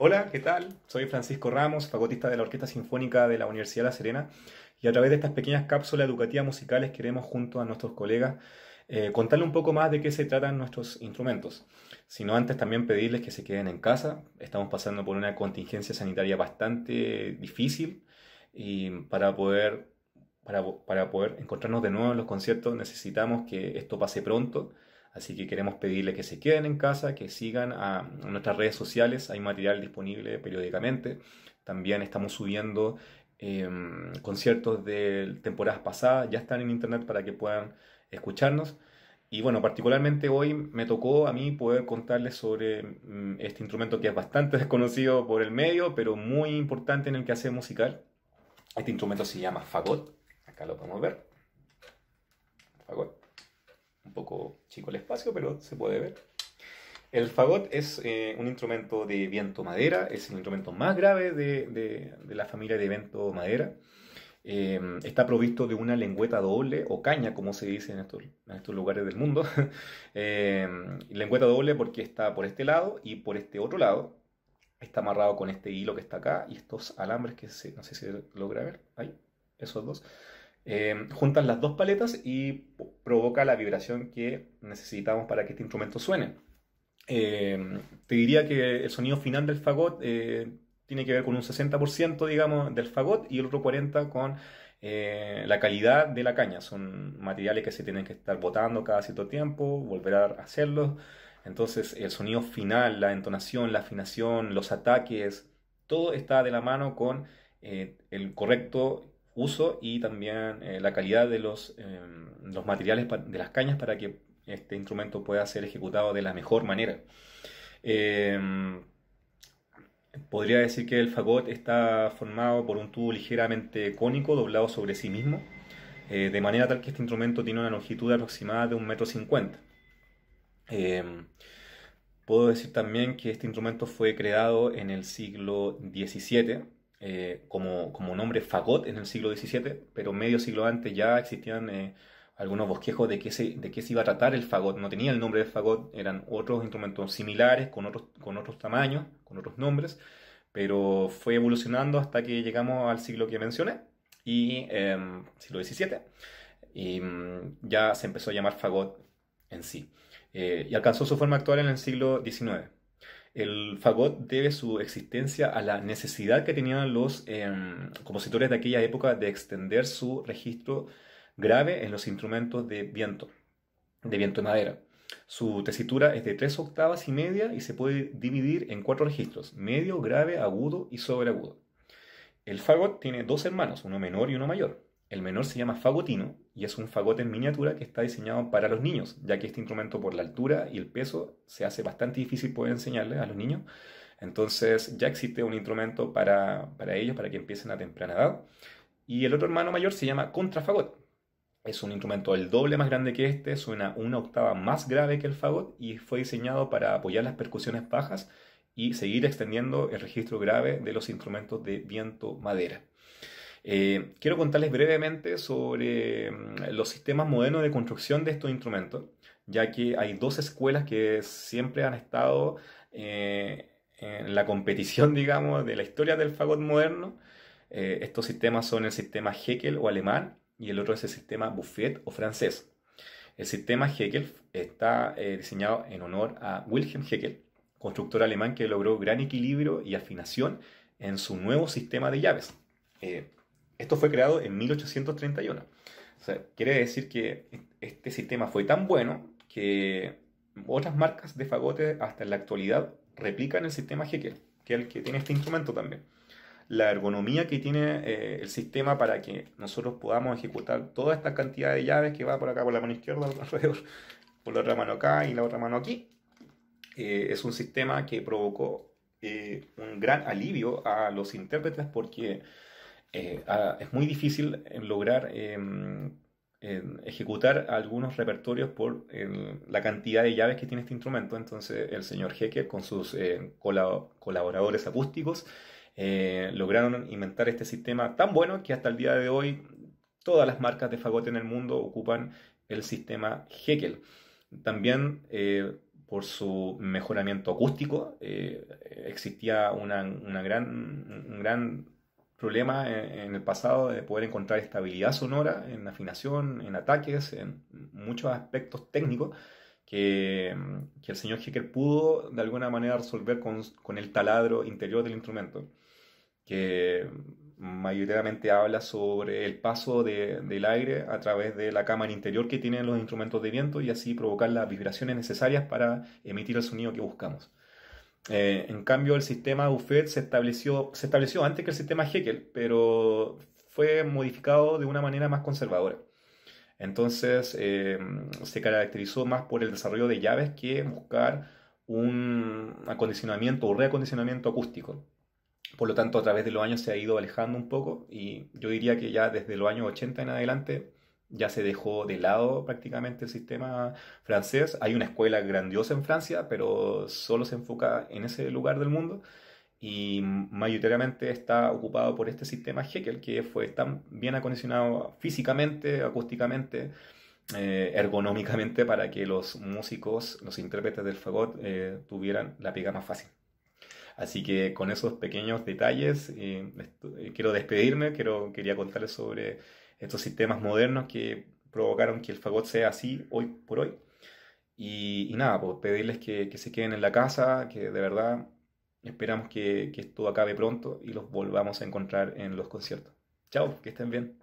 Hola, ¿qué tal? Soy Francisco Ramos, fagotista de la Orquesta Sinfónica de la Universidad de La Serena y a través de estas pequeñas cápsulas educativas musicales queremos junto a nuestros colegas eh, contarle un poco más de qué se tratan nuestros instrumentos. Sino antes también pedirles que se queden en casa. Estamos pasando por una contingencia sanitaria bastante difícil y para poder, para, para poder encontrarnos de nuevo en los conciertos necesitamos que esto pase pronto Así que queremos pedirles que se queden en casa, que sigan a nuestras redes sociales, hay material disponible periódicamente. También estamos subiendo em, conciertos de temporadas pasadas, ya están en internet para que puedan escucharnos. Y bueno, particularmente hoy me tocó a mí poder contarles sobre mm, este instrumento que es bastante desconocido por el medio, pero muy importante en el que hace musical. Este instrumento se llama fagot, acá lo podemos ver. Fagot poco chico el espacio, pero se puede ver. El fagot es eh, un instrumento de viento madera, es el instrumento más grave de, la familia de viento madera. Eh, está provisto de una lengüeta doble o caña, como se dice en estos, en estos lugares del mundo. eh, lengüeta doble porque está por este lado y por este otro lado. Está amarrado con este hilo que está acá y estos alambres que no sé si logra ver, ahí, esos dos. Eh, juntan las dos paletas y provoca la vibración que necesitamos para que este instrumento suene. Eh, te diría que el sonido final del fagot eh, tiene que ver con un 60% digamos del fagot y el otro 40% con la calidad de la caña. Son materiales que se tienen que estar botando cada cierto tiempo, volver a hacerlos. Entonces el sonido final, la entonación, la afinación, los ataques, todo está de la mano con el correcto uso y también eh, la calidad de los, em, materiales de las cañas para que este instrumento pueda ser ejecutado de la mejor manera. Em, podría decir que el fagot está formado por un tubo ligeramente cónico doblado sobre sí mismo, eh, de manera tal que este instrumento tiene una longitud aproximada de un metro cincuenta. Em, puedo decir también que este instrumento fue creado en el siglo XVII eh, como, nombre fagot en el siglo XVII, pero medio siglo antes ya existían eh, algunos bosquejos de qué, se, de qué se iba a tratar el fagot. No tenía el nombre de fagot, eran otros instrumentos similares, con otros, con otros tamaños, con otros nombres, pero fue evolucionando hasta que llegamos al siglo que mencioné, y em, siglo XVII, y mm, ya se empezó a llamar fagot en sí. Eh, y alcanzó su forma actual en el siglo XIX el fagot debe su existencia a la necesidad que tenían los em, compositores de aquella época de extender su registro grave en los instrumentos de viento, de viento y madera. Su tesitura es de tres octavas y media y se puede dividir en cuatro registros, medio, grave, agudo y sobreagudo. El fagot tiene dos hermanos, uno menor y uno mayor. El menor se llama fagotino y es un fagote en miniatura que está diseñado para los niños, ya que este instrumento por la altura y el peso se hace bastante difícil poder enseñarle a los niños. Entonces ya existe un instrumento para, para ellos, para que empiecen a temprana edad. Y el otro hermano mayor se llama contrafagot. Es un instrumento el doble más grande que este, suena una octava más grave que el fagot y fue diseñado para apoyar las percusiones bajas y seguir extendiendo el registro grave de los instrumentos de viento madera. Eh, quiero contarles brevemente sobre mm, los sistemas modernos de construcción de estos instrumentos, ya que hay dos escuelas que siempre han estado eh, en la competición, digamos, de la historia del fagot moderno. Eh, estos sistemas son el sistema Heckel o alemán y el otro es el sistema Buffet o francés. El sistema Heckel está diseñado en honor a Wilhelm Heckel, constructor alemán que logró gran equilibrio y afinación en su nuevo sistema de llaves. Esto fue creado en 1831. O sea, quiere decir que este sistema fue tan bueno que otras marcas de fagote hasta en la actualidad replican el sistema Heckel, que es el que tiene este instrumento también. La ergonomía que tiene eh, el sistema para que nosotros podamos ejecutar toda esta cantidad de llaves que va por acá, por la mano izquierda, por la otra mano acá y la otra mano aquí, eh, es un sistema que provocó eh, un gran alivio a los intérpretes porque eh, es muy difícil eh, lograr em, ejecutar algunos repertorios por la cantidad de llaves que tiene este instrumento. Entonces el señor Heckel con sus eh, colaboradores acústicos lograron inventar este sistema tan bueno que hasta el día de hoy todas las marcas de fagote en el mundo ocupan el sistema Heckel. También por su mejoramiento acústico existía una, una gran, un gran Problema en, el pasado de poder encontrar estabilidad sonora en afinación, en ataques, en muchos aspectos técnicos que, el señor Hecker pudo de alguna manera resolver con, el taladro interior del instrumento, que mayoritariamente habla sobre el paso del aire a través de la cámara interior que tienen los instrumentos de viento y así provocar las vibraciones necesarias para emitir el sonido que buscamos. Eh, en cambio, el sistema Buffet se estableció, se estableció antes que el sistema Heckel, pero fue modificado de una manera más conservadora. Entonces, eh, se caracterizó más por el desarrollo de llaves que buscar un acondicionamiento o reacondicionamiento acústico. Por lo tanto, a través de los años se ha ido alejando un poco y yo diría que ya desde los años 80 en adelante ya se dejó de lado prácticamente el sistema francés. Hay una escuela grandiosa en Francia, pero solo se enfoca en ese lugar del mundo y mayoritariamente está ocupado por este sistema Heckel, que fue tan bien acondicionado físicamente, acústicamente, eh, ergonómicamente para que los músicos, los intérpretes del fagot, eh, tuvieran la pega más fácil. Así que con esos pequeños detalles eh, eh, quiero despedirme, quiero, quería contarles sobre estos sistemas modernos que provocaron que el fagot sea así hoy por hoy. Y, nada, pues, pedirles que, se queden en la casa, que de verdad esperamos que, que esto acabe pronto y los volvamos a encontrar en los conciertos. Chao, que estén bien.